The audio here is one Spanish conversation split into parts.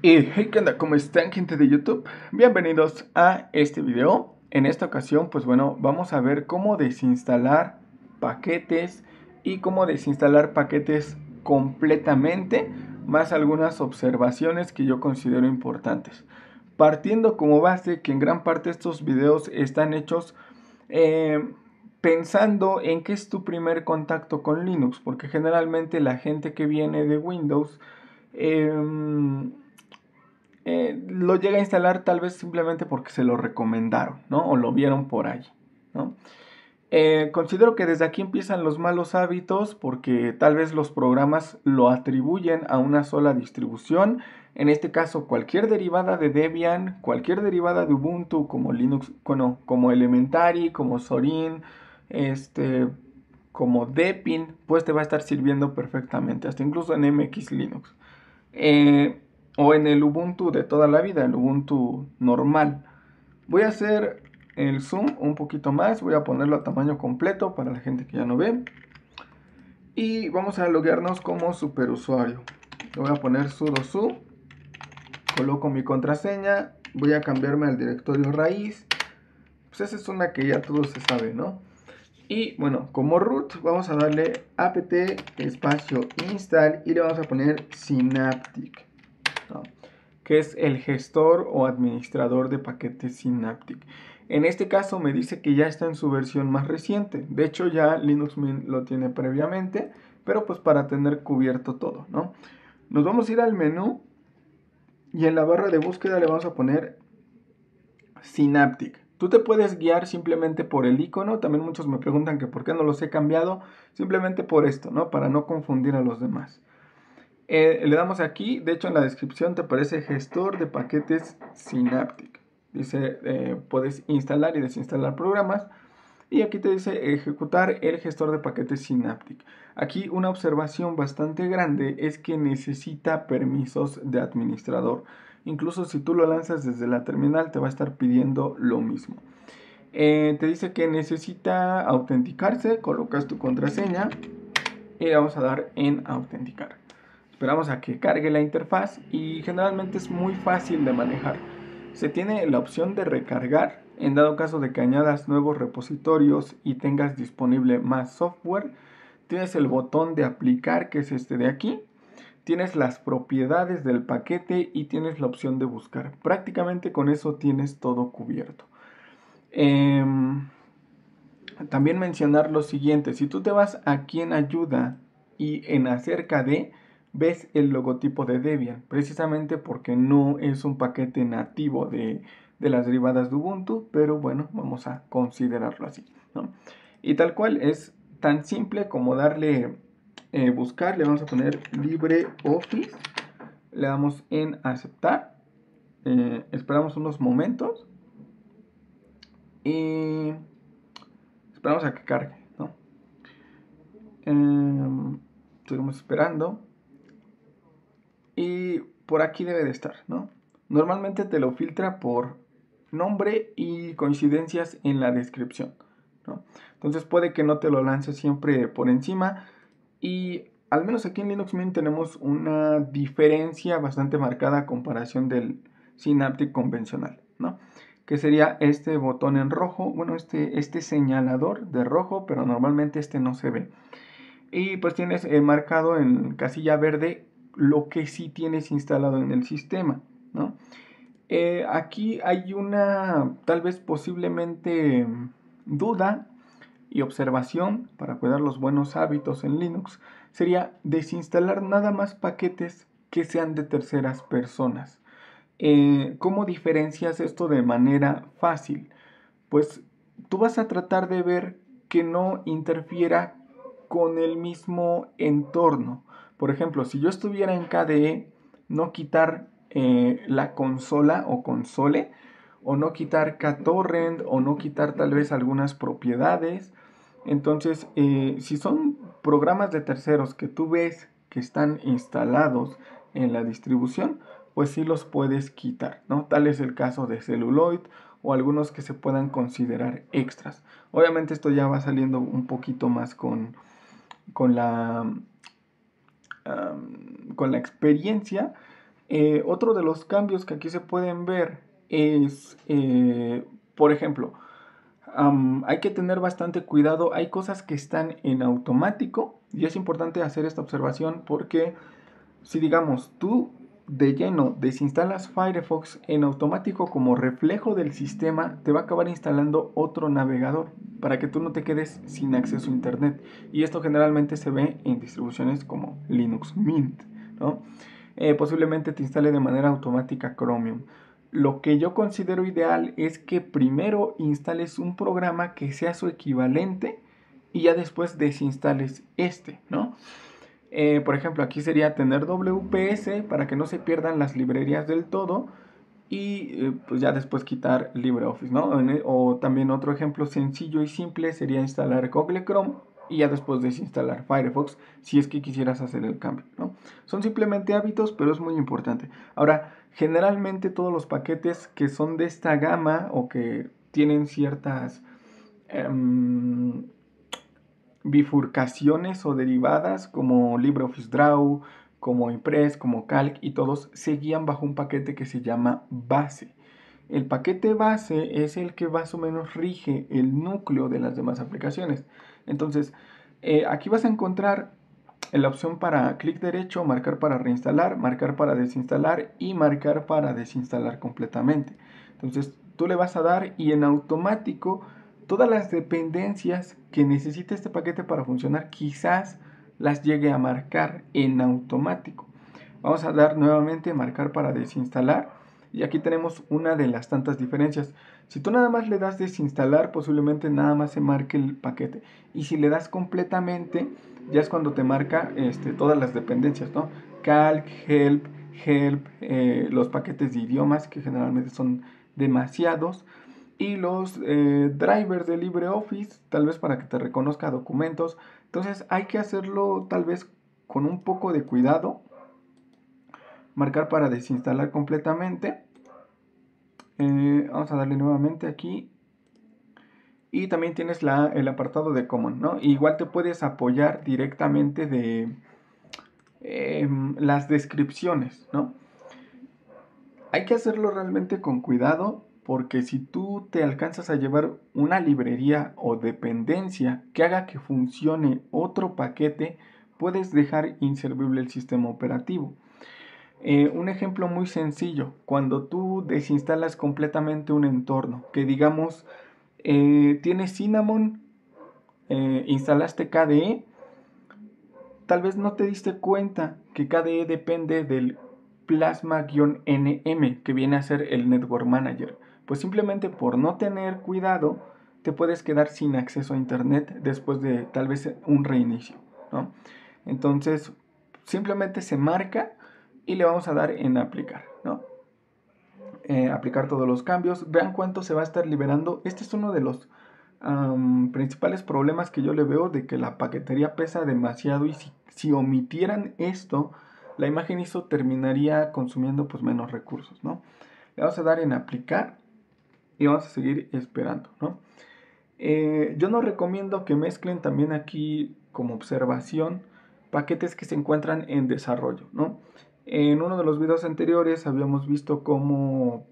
Y hey, ¿qué onda? ¿Cómo están gente de YouTube? Bienvenidos a este video. En esta ocasión, pues bueno, vamos a ver cómo desinstalar paquetes y cómo desinstalar paquetes completamente, más algunas observaciones que yo considero importantes. Partiendo como base que en gran parte estos videos están hechos eh, pensando en qué es tu primer contacto con Linux, porque generalmente la gente que viene de Windows... Em, lo llega a instalar tal vez simplemente porque se lo recomendaron, ¿no? O lo vieron por ahí, ¿no? Eh, considero que desde aquí empiezan los malos hábitos porque tal vez los programas lo atribuyen a una sola distribución. En este caso, cualquier derivada de Debian, cualquier derivada de Ubuntu, como Linux, bueno, como Elementary, como Sorin, este, como Debian, pues te va a estar sirviendo perfectamente, hasta incluso en MX Linux. Eh, o en el Ubuntu de toda la vida, el Ubuntu normal. Voy a hacer el zoom un poquito más, voy a ponerlo a tamaño completo para la gente que ya no ve. Y vamos a loguearnos como superusuario. Le voy a poner sudo su, coloco mi contraseña, voy a cambiarme al directorio raíz. Pues esa es una que ya todos se sabe, ¿no? Y bueno, como root vamos a darle apt espacio install y le vamos a poner synaptic que es el gestor o administrador de paquetes Synaptic. En este caso me dice que ya está en su versión más reciente. De hecho ya Linux Mint lo tiene previamente, pero pues para tener cubierto todo, ¿no? Nos vamos a ir al menú y en la barra de búsqueda le vamos a poner Synaptic. Tú te puedes guiar simplemente por el icono. También muchos me preguntan que por qué no los he cambiado. Simplemente por esto, ¿no? Para no confundir a los demás. Eh, le damos aquí, de hecho en la descripción te aparece gestor de paquetes Synaptic. Dice, eh, puedes instalar y desinstalar programas. Y aquí te dice ejecutar el gestor de paquetes Synaptic. Aquí una observación bastante grande es que necesita permisos de administrador. Incluso si tú lo lanzas desde la terminal te va a estar pidiendo lo mismo. Eh, te dice que necesita autenticarse, colocas tu contraseña y le vamos a dar en autenticar. Esperamos a que cargue la interfaz y generalmente es muy fácil de manejar. Se tiene la opción de recargar en dado caso de que añadas nuevos repositorios y tengas disponible más software. Tienes el botón de aplicar que es este de aquí. Tienes las propiedades del paquete y tienes la opción de buscar. Prácticamente con eso tienes todo cubierto. Em, también mencionar lo siguiente, si tú te vas aquí en ayuda y en acerca de, ves el logotipo de Debian, precisamente porque no es un paquete nativo de, las derivadas de Ubuntu, pero bueno, vamos a considerarlo así. ¿no? Y tal cual es tan simple como darle, eh, buscar, le vamos a poner LibreOffice, le damos en aceptar, eh, esperamos unos momentos y esperamos a que cargue. ¿no? Em, estuvimos esperando y por aquí debe de estar, ¿no? Normalmente te lo filtra por nombre y coincidencias en la descripción, ¿no? Entonces puede que no te lo lance siempre por encima y al menos aquí en Linux Mint tenemos una diferencia bastante marcada a comparación del Synaptic convencional, ¿no? que sería este botón en rojo, bueno, este, este señalador de rojo, pero normalmente este no se ve. Y pues tienes eh, marcado en casilla verde lo que sí tienes instalado en el sistema, eh, aquí hay una, tal vez posiblemente, duda y observación para cuidar los buenos hábitos en Linux sería desinstalar nada más paquetes que sean de terceras personas. Eh, ¿Cómo diferencias esto de manera fácil? Pues tú vas a tratar de ver que no interfiera con el mismo entorno. Por ejemplo, si yo estuviera en KDE, no quitar eh, la consola o console, o no quitar KTorrent, o no quitar tal vez algunas propiedades. Entonces, eh, si son programas de terceros que tú ves que están instalados en la distribución, pues sí los puedes quitar, ¿no? Tal es el caso de Celluloid o algunos que se puedan considerar extras. Obviamente esto ya va saliendo un poquito más con la con la experiencia. Eh, otro de los cambios que aquí se pueden ver es, eh, por ejemplo, hay que tener bastante cuidado. Hay cosas que están en automático y es importante hacer esta observación porque si digamos tú de lleno desinstalas Firefox en automático como reflejo del sistema, te va a acabar instalando otro navegador para que tú no te quedes sin acceso a Internet. Y esto generalmente se ve en distribuciones como Linux Mint, eh, posiblemente te instale de manera automática Chromium. Lo que yo considero ideal es que primero instales un programa que sea su equivalente y ya después desinstales este, ¿no? Eh, por ejemplo, aquí sería tener WPS para que no se pierdan las librerías del todo y eh, pues ya después quitar LibreOffice, ¿no? E, o también otro ejemplo sencillo y simple sería instalar Google Chrome y ya después desinstalar Firefox si es que quisieras hacer el cambio, ¿no? Son simplemente hábitos, pero es muy importante. Ahora, generalmente todos los paquetes que son de esta gama o que tienen ciertas em, bifurcaciones o derivadas como LibreOffice Draw, como Impress, como Calc y todos seguían bajo un paquete que se llama base. El paquete base es el que más o menos rige el núcleo de las demás aplicaciones. Entonces, eh, aquí vas a encontrar la opción para clic derecho, marcar para reinstalar, marcar para desinstalar y marcar para desinstalar completamente. Entonces, tú le vas a dar y en automático todas las dependencias que necesita este paquete para funcionar quizás las llegue a marcar en automático. Vamos a dar nuevamente marcar para desinstalar y aquí tenemos una de las tantas diferencias. Si tú nada más le das desinstalar, posiblemente nada más se marque el paquete. Y si le das completamente, ya es cuando te marca este, todas las dependencias, ¿no? Calc, help, help, eh, los paquetes de idiomas, que generalmente son demasiados y los eh, drivers de LibreOffice, tal vez para que te reconozca documentos. Entonces hay que hacerlo tal vez con un poco de cuidado. Marcar para desinstalar completamente. Eh, vamos a darle nuevamente aquí. Y también tienes el apartado de Common, ¿no? igual te puedes apoyar directamente de em, las descripciones, ¿no? Hay que hacerlo realmente con cuidado porque si tú te alcanzas a llevar una librería o dependencia que haga que funcione otro paquete, puedes dejar inservible el sistema operativo. Eh, un ejemplo muy sencillo, cuando tú desinstalas completamente un entorno, que digamos, eh, tiene tienes Cinnamon, eh, instalaste KDE, tal vez no te diste cuenta que KDE depende del plasma-nm, que viene a ser el Network Manager pues simplemente por no tener cuidado te puedes quedar sin acceso a internet después de tal vez un reinicio, ¿no? Entonces, simplemente se marca y le vamos a dar en aplicar, ¿no? Eh, aplicar todos los cambios, vean cuánto se va a estar liberando. Este es uno de los principales problemas que yo le veo de que la paquetería pesa demasiado y si, si omitieran esto, la imagen ISO terminaría consumiendo pues menos recursos, ¿no? Le vamos a dar en aplicar y vamos a seguir esperando, ¿no? Eh, yo no recomiendo que mezclen también aquí como observación paquetes que se encuentran en desarrollo, ¿no? En uno de los videos anteriores habíamos visto cómo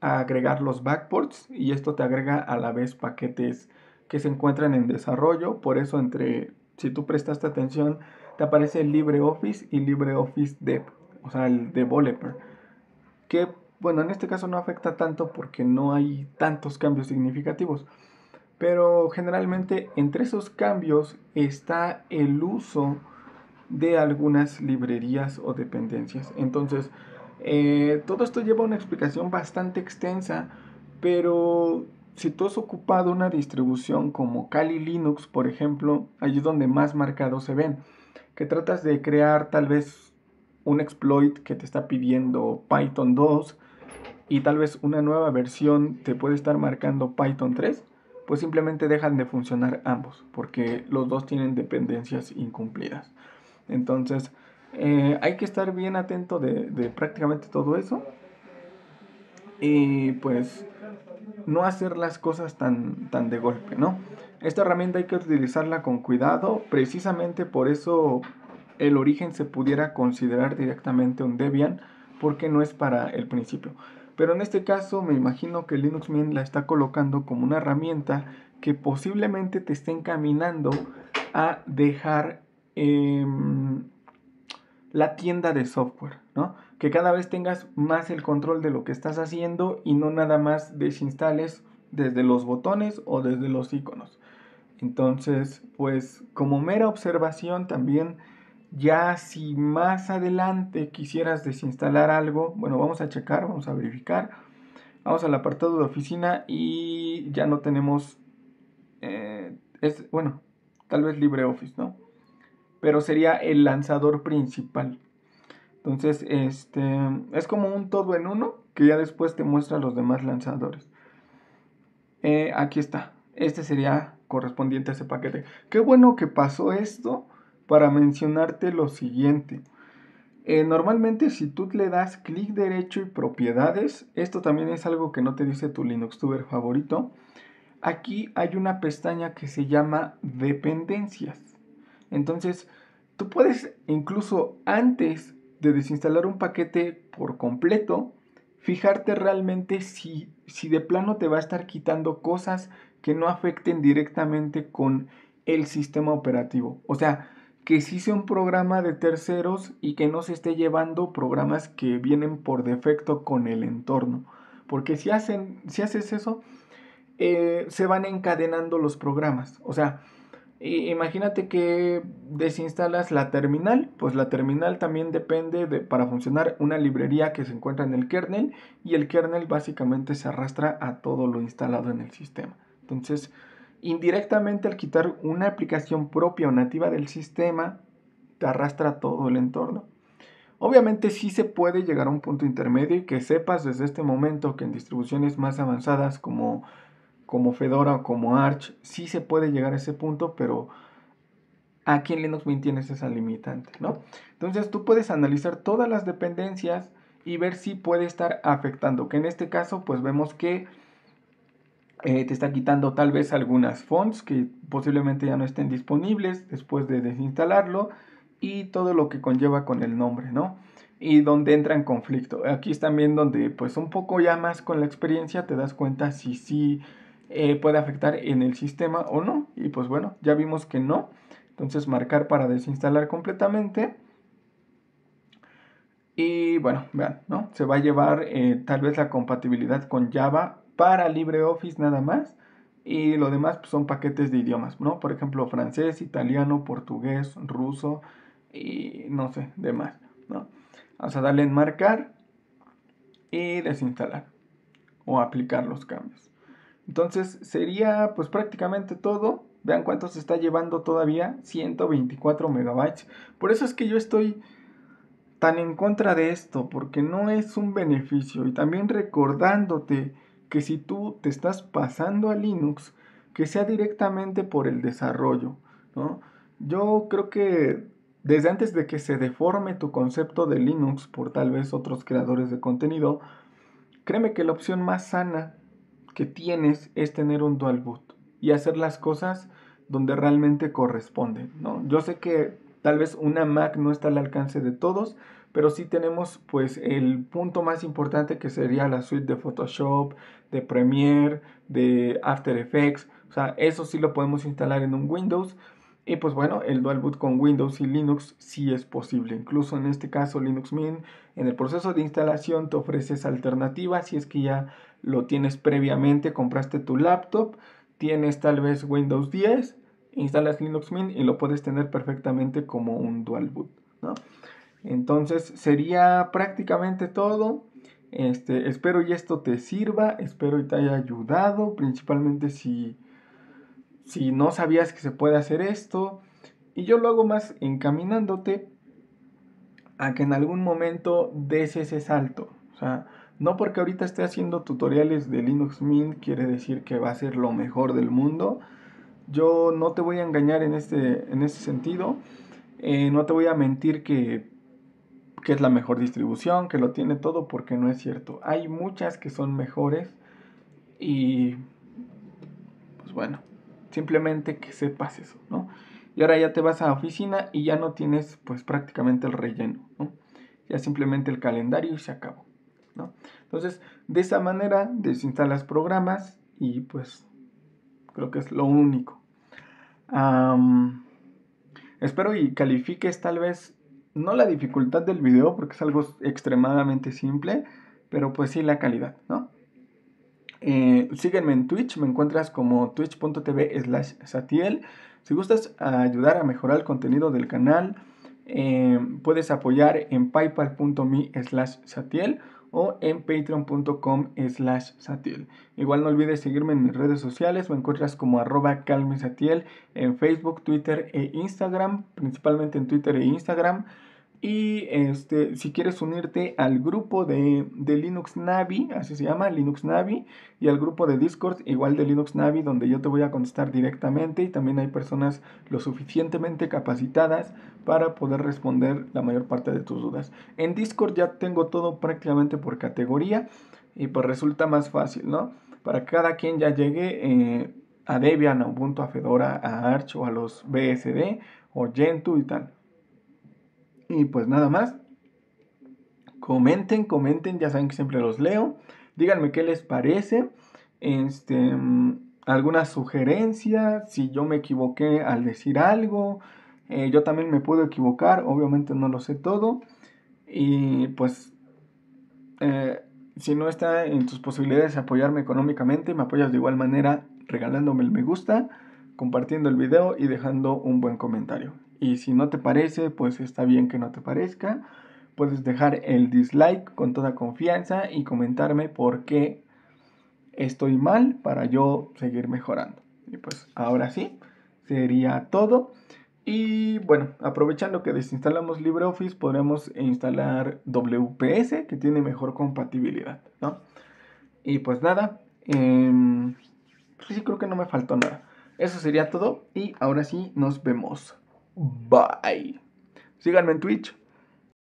agregar los backports y esto te agrega a la vez paquetes que se encuentran en desarrollo, por eso entre si tú prestaste atención te aparece LibreOffice y LibreOffice Dev, o sea, el developer. ¿Qué bueno, en este caso no afecta tanto porque no hay tantos cambios significativos. Pero generalmente entre esos cambios está el uso de algunas librerías o dependencias. Entonces, eh, todo esto lleva una explicación bastante extensa, pero si tú has ocupado una distribución como Kali Linux, por ejemplo, allí es donde más marcados se ven, que tratas de crear tal vez un exploit que te está pidiendo Python 2 y tal vez una nueva versión te puede estar marcando Python 3, pues simplemente dejan de funcionar ambos, porque los dos tienen dependencias incumplidas. Entonces, eh, hay que estar bien atento de, prácticamente todo eso. Y pues no hacer las cosas tan, tan de golpe, ¿no? Esta herramienta hay que utilizarla con cuidado, precisamente por eso el origen se pudiera considerar directamente un Debian, porque no es para el principio. Pero en este caso me imagino que Linux Mint la está colocando como una herramienta que posiblemente te esté encaminando a dejar em, la tienda de software, ¿no? Que cada vez tengas más el control de lo que estás haciendo y no nada más desinstales desde los botones o desde los iconos. Entonces, pues como mera observación también ya si más adelante quisieras desinstalar algo, bueno, vamos a checar, vamos a verificar. Vamos al apartado de oficina y ya no tenemos, eh, es, bueno, tal vez LibreOffice, ¿no? Pero sería el lanzador principal. Entonces, este es como un todo en uno que ya después te muestra los demás lanzadores. Eh, aquí está. Este sería correspondiente a ese paquete. Qué bueno que pasó esto para mencionarte lo siguiente. Eh, normalmente si tú le das clic derecho y propiedades, esto también es algo que no te dice tu Linux tuber favorito, aquí hay una pestaña que se llama dependencias. Entonces, tú puedes incluso antes de desinstalar un paquete por completo, fijarte realmente si, si de plano te va a estar quitando cosas que no afecten directamente con el sistema operativo. O sea, que sí sea un programa de terceros y que no se esté llevando programas que vienen por defecto con el entorno. Porque si, hacen, si haces eso, eh, se van encadenando los programas. O sea, imagínate que desinstalas la terminal, pues la terminal también depende de, para funcionar una librería que se encuentra en el kernel y el kernel básicamente se arrastra a todo lo instalado en el sistema. Entonces, indirectamente al quitar una aplicación propia o nativa del sistema, te arrastra todo el entorno. Obviamente sí se puede llegar a un punto intermedio y que sepas desde este momento que en distribuciones más avanzadas como, como Fedora o como Arch, sí se puede llegar a ese punto, pero aquí en Linux Mint tienes esa limitante, ¿no? Entonces tú puedes analizar todas las dependencias y ver si puede estar afectando, que en este caso pues vemos que eh, te está quitando tal vez algunas fonts que posiblemente ya no estén disponibles después de desinstalarlo y todo lo que conlleva con el nombre, ¿no? Y donde entra en conflicto. Aquí es también donde pues un poco ya más con la experiencia te das cuenta si sí eh, puede afectar en el sistema o no. Y pues bueno, ya vimos que no. Entonces marcar para desinstalar completamente. Y bueno, vean, ¿no? Se va a llevar eh, tal vez la compatibilidad con Java para LibreOffice nada más. Y lo demás pues, son paquetes de idiomas, ¿no? Por ejemplo, francés, italiano, portugués, ruso y no sé, demás, ¿no? Vamos a darle en marcar y desinstalar o aplicar los cambios. Entonces sería pues prácticamente todo. Vean cuánto se está llevando todavía, 124 megabytes. Por eso es que yo estoy tan en contra de esto, porque no es un beneficio. Y también recordándote que si tú te estás pasando a Linux, que sea directamente por el desarrollo, ¿no? Yo creo que desde antes de que se deforme tu concepto de Linux por tal vez otros creadores de contenido, créeme que la opción más sana que tienes es tener un dual boot y hacer las cosas donde realmente corresponde ¿no? Yo sé que tal vez una Mac no está al alcance de todos, pero sí tenemos pues el punto más importante que sería la suite de Photoshop, de Premiere, de After Effects, o sea, eso sí lo podemos instalar en un Windows. Y pues bueno, el dual boot con Windows y Linux sí es posible. Incluso en este caso Linux Mint en el proceso de instalación te ofreces alternativas si es que ya lo tienes previamente, compraste tu laptop, tienes tal vez Windows 10, instalas Linux Mint y lo puedes tener perfectamente como un dual boot, ¿no? Entonces sería prácticamente todo. Este, espero y esto te sirva, espero y te haya ayudado, principalmente si, si no sabías que se puede hacer esto. Y yo lo hago más encaminándote a que en algún momento des ese salto. O sea, no porque ahorita esté haciendo tutoriales de Linux Mint quiere decir que va a ser lo mejor del mundo. Yo no te voy a engañar en este, en sentido. Eh, no te voy a mentir que que es la mejor distribución, que lo tiene todo, porque no es cierto. Hay muchas que son mejores y pues bueno, simplemente que sepas eso, ¿no? Y ahora ya te vas a la oficina y ya no tienes pues prácticamente el relleno, ¿no? Ya simplemente el calendario y se acabó, ¿no? Entonces, de esa manera desinstalas programas y pues creo que es lo único. espero y califiques tal vez no la dificultad del video, porque es algo extremadamente simple, pero pues sí la calidad, ¿no? Eh, sígueme en Twitch, me encuentras como twitch.tv slash satiel. Si gustas ayudar a mejorar el contenido del canal, eh, puedes apoyar en paypal.me slash satiel o en patreon.com slash satiel. Igual no olvides seguirme en mis redes sociales, me encuentras como arroba calmesatiel en Facebook, Twitter e Instagram, principalmente en Twitter e Instagram. Y este, si quieres unirte al grupo de, Linux Navi, así se llama, Linux Navi, y al grupo de Discord, igual de Linux Navi, donde yo te voy a contestar directamente y también hay personas lo suficientemente capacitadas para poder responder la mayor parte de tus dudas. En Discord ya tengo todo prácticamente por categoría y pues resulta más fácil, ¿no? Para cada quien ya llegue eh, a Debian, a Ubuntu, a Fedora, a Arch o a los BSD o Gentoo y tal. Y pues nada más. Comenten, comenten, ya saben que siempre los leo. Díganme qué les parece. Este, mm, alguna sugerencia, si yo me equivoqué al decir algo. Eh, yo también me puedo equivocar, obviamente no lo sé todo. Y pues, eh, si no está en tus posibilidades apoyarme económicamente, me apoyas de igual manera regalándome el me gusta, compartiendo el video y dejando un buen comentario y si no te parece, pues está bien que no te parezca. Puedes dejar el dislike con toda confianza y comentarme por qué estoy mal para yo seguir mejorando. Y pues ahora sí, sería todo. Y bueno, aprovechando que desinstalamos LibreOffice, podremos instalar WPS que tiene mejor compatibilidad, ¿no? Y pues nada, em, pues sí creo que no me faltó nada. Eso sería todo y ahora sí nos vemos. Bye. Síganme en Twitch.